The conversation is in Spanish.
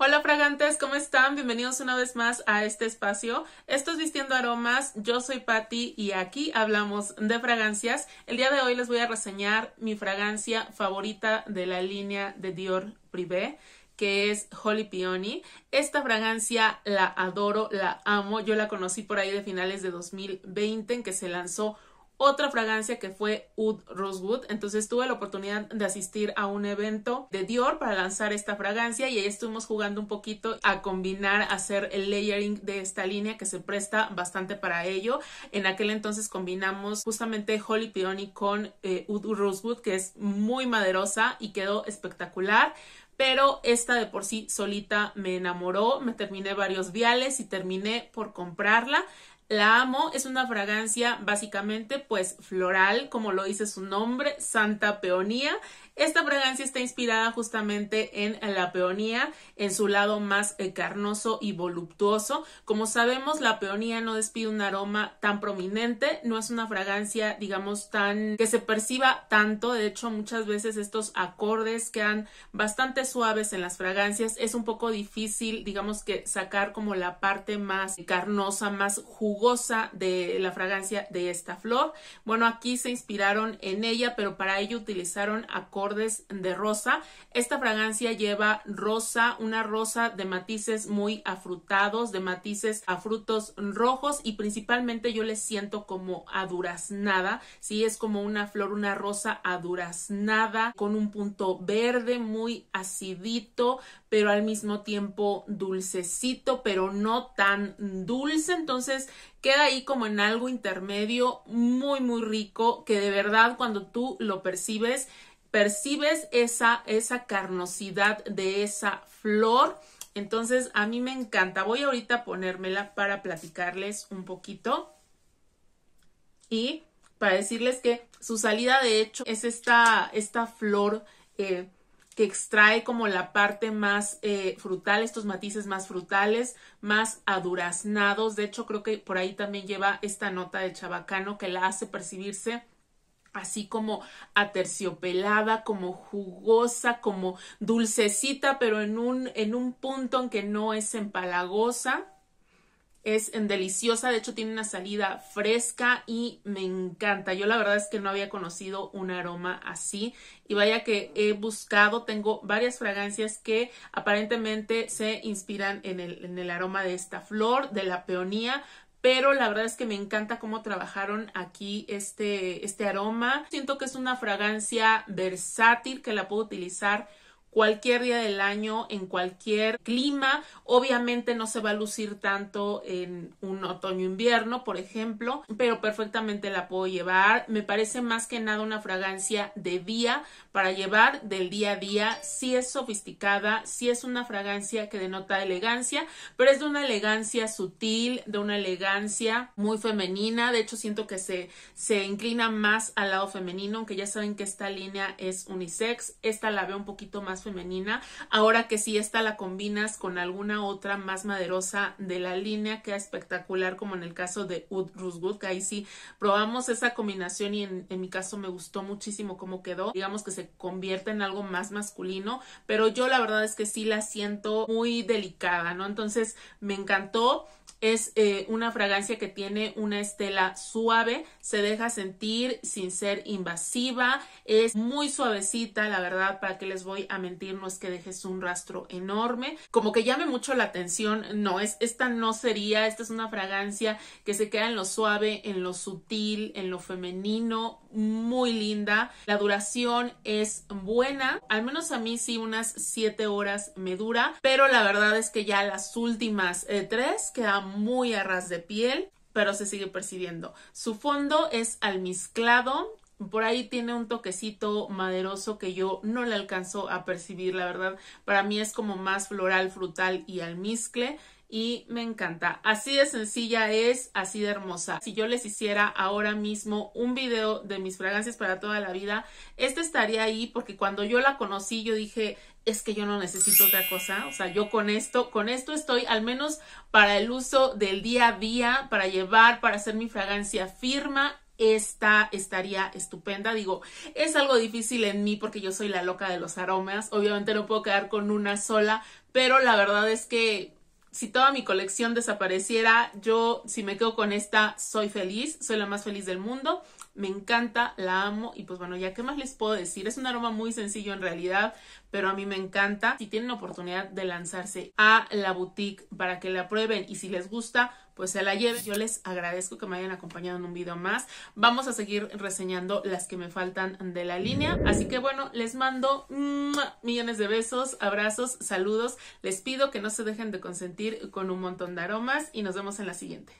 Hola fragantes, ¿cómo están? Bienvenidos una vez más a este espacio. Esto es Vistiendo Aromas, yo soy Patti y aquí hablamos de fragancias. El día de hoy les voy a reseñar mi fragancia favorita de la línea de Dior Privé que es Holy Peony. Esta fragancia la adoro, la amo. Yo la conocí por ahí de finales de 2020 en que se lanzó otra fragancia que fue Oud Rosewood. Entonces tuve la oportunidad de asistir a un evento de Dior para lanzar esta fragancia y ahí estuvimos jugando un poquito a combinar, a hacer el layering de esta línea que se presta bastante para ello. En aquel entonces combinamos justamente Holly Peony con Wood eh, Rosewood que es muy maderosa y quedó espectacular pero esta de por sí solita me enamoró, me terminé varios viales y terminé por comprarla. La amo es una fragancia básicamente pues floral, como lo dice su nombre, Santa Peonía. Esta fragancia está inspirada justamente en la peonía, en su lado más eh, carnoso y voluptuoso. Como sabemos, la peonía no despide un aroma tan prominente, no es una fragancia, digamos, tan que se perciba tanto. De hecho, muchas veces estos acordes quedan bastante suaves en las fragancias. Es un poco difícil, digamos, que sacar como la parte más carnosa, más jugosa de la fragancia de esta flor. Bueno, aquí se inspiraron en ella, pero para ello utilizaron acordes de rosa. Esta fragancia lleva rosa, una rosa de matices muy afrutados, de matices a frutos rojos y principalmente yo le siento como aduraznada, si es como una flor, una rosa aduraznada con un punto verde muy acidito, pero al mismo tiempo dulcecito, pero no tan dulce, entonces queda ahí como en algo intermedio muy muy rico que de verdad cuando tú lo percibes percibes esa, esa carnosidad de esa flor. Entonces a mí me encanta. Voy ahorita a ponérmela para platicarles un poquito y para decirles que su salida de hecho es esta, esta flor eh, que extrae como la parte más eh, frutal, estos matices más frutales, más aduraznados. De hecho creo que por ahí también lleva esta nota de chabacano que la hace percibirse así como aterciopelada, como jugosa, como dulcecita, pero en un, en un punto en que no es empalagosa. Es deliciosa, de hecho tiene una salida fresca y me encanta. Yo la verdad es que no había conocido un aroma así y vaya que he buscado, tengo varias fragancias que aparentemente se inspiran en el, en el aroma de esta flor, de la peonía, pero la verdad es que me encanta cómo trabajaron aquí este, este aroma. Siento que es una fragancia versátil que la puedo utilizar cualquier día del año, en cualquier clima. Obviamente no se va a lucir tanto en un otoño-invierno, por ejemplo, pero perfectamente la puedo llevar. Me parece más que nada una fragancia de día para llevar del día a día. Si sí es sofisticada, si sí es una fragancia que denota elegancia, pero es de una elegancia sutil, de una elegancia muy femenina. De hecho, siento que se, se inclina más al lado femenino, aunque ya saben que esta línea es unisex. Esta la veo un poquito más femenina. Ahora que si esta la combinas con alguna otra más maderosa de la línea, queda espectacular, como en el caso de Ud Rusgood, que ahí sí probamos esa combinación y en, en mi caso me gustó muchísimo cómo quedó. Digamos que se convierte en algo más masculino, pero yo la verdad es que sí la siento muy delicada, ¿no? Entonces me encantó. Es eh, una fragancia que tiene una estela suave, se deja sentir sin ser invasiva, es muy suavecita, la verdad, para que les voy a mentir, no es que dejes un rastro enorme, como que llame mucho la atención, no, es, esta no sería, esta es una fragancia que se queda en lo suave, en lo sutil, en lo femenino, muy linda, la duración es buena, al menos a mí sí unas 7 horas me dura, pero la verdad es que ya las últimas 3 eh, tres quedamos muy a ras de piel, pero se sigue percibiendo. Su fondo es almizclado, por ahí tiene un toquecito maderoso que yo no le alcanzo a percibir, la verdad. Para mí es como más floral, frutal y almizcle y me encanta. Así de sencilla es, así de hermosa. Si yo les hiciera ahora mismo un video de mis fragancias para toda la vida, esta estaría ahí porque cuando yo la conocí yo dije, es que yo no necesito otra cosa, o sea, yo con esto, con esto estoy al menos para el uso del día a día, para llevar, para hacer mi fragancia firma esta estaría estupenda. Digo, es algo difícil en mí porque yo soy la loca de los aromas. Obviamente no puedo quedar con una sola, pero la verdad es que si toda mi colección desapareciera, yo si me quedo con esta, soy feliz, soy la más feliz del mundo, me encanta, la amo y pues bueno, ya qué más les puedo decir, es un aroma muy sencillo en realidad, pero a mí me encanta. Si tienen oportunidad de lanzarse a la boutique para que la prueben y si les gusta, pues se la Yo les agradezco que me hayan acompañado en un video más. Vamos a seguir reseñando las que me faltan de la línea. Así que bueno, les mando millones de besos, abrazos, saludos. Les pido que no se dejen de consentir con un montón de aromas y nos vemos en la siguiente.